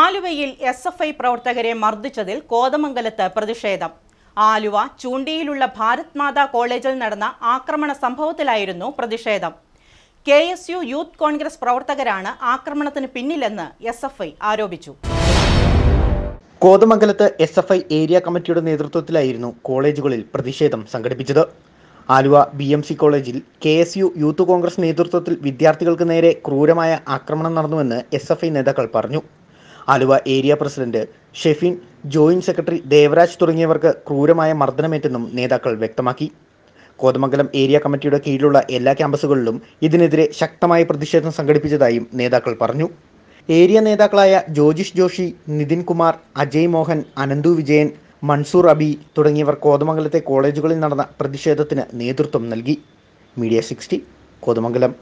ആലുവയിൽ S F I പ്രവർത്തകരെ മർദ്ദിച്ചതിൽ കോതമംഗലത്ത് പ്രതിഷേധം ആലുവ ചൂണ്ടിയിലുള്ള ഭാരത് മാതാ കോളേജിൽ നടന്ന ആക്രമണ സംഭവത്തിലായിരുന്നു പ്രതിഷേധം K S U youth Congress പ്രവർത്തകരാണ് ആക്രമണത്തിന് പിന്നിലെന്ന് എസ് എഫ് ഐ ആരോപിച്ചു കോതമംഗലത്ത് എസ് എഫ് ഐ ഏരിയ കമ്മിറ്റിയുടെ നേതൃത്വത്തിലായിരുന്നു കോളേജുകളിൽ പ്രതിഷേധം സംഘടിപ്പിച്ചത് ആലുവ ബി എം സി കോളേജിൽ K S U youth Congress നേതൃത്വത്തിൽ വിദ്യാർത്ഥികൾക്ക് നേരെ ക്രൂരമായ ആക്രമണം നടന്നുവെന്ന് എസ് എഫ് ഐ നേതാക്കൾ പറഞ്ഞു Aluva area president Shefin joint secretary Devaraj തുടങ്ങിയവർക്ക് ക്രൂരമായ മർദ്ദനമേറ്റെന്നും നേതാക്കൾ വ്യക്തമാക്കി കോതമംഗലം ഏരിയ കമ്മിറ്റിയുടെ കീഴിലുള്ള എല്ലാ ക്യാമ്പസുകളിലും ഇതിനെതിരെ ശക്തമായ പ്രതിഷേധം സംഘടിപ്പിച്ചതായും നേതാക്കൾ പറഞ്ഞു ഏരിയ നേതാക്കളായ ജോജിഷ് ജോഷി നിതിൻ കുമാർ അജയ് മോഹൻ അനന്തു വിജയൻ മൻസൂർ അബി തുടങ്ങിയവർ കോതമംഗലത്തെ കോളേജുകളിൽ നടന്ന പ്രതിഷേധത്തിന് നേതൃത്വം നൽകി മീഡിയ സിക്സ്റ്റി കോതമംഗലം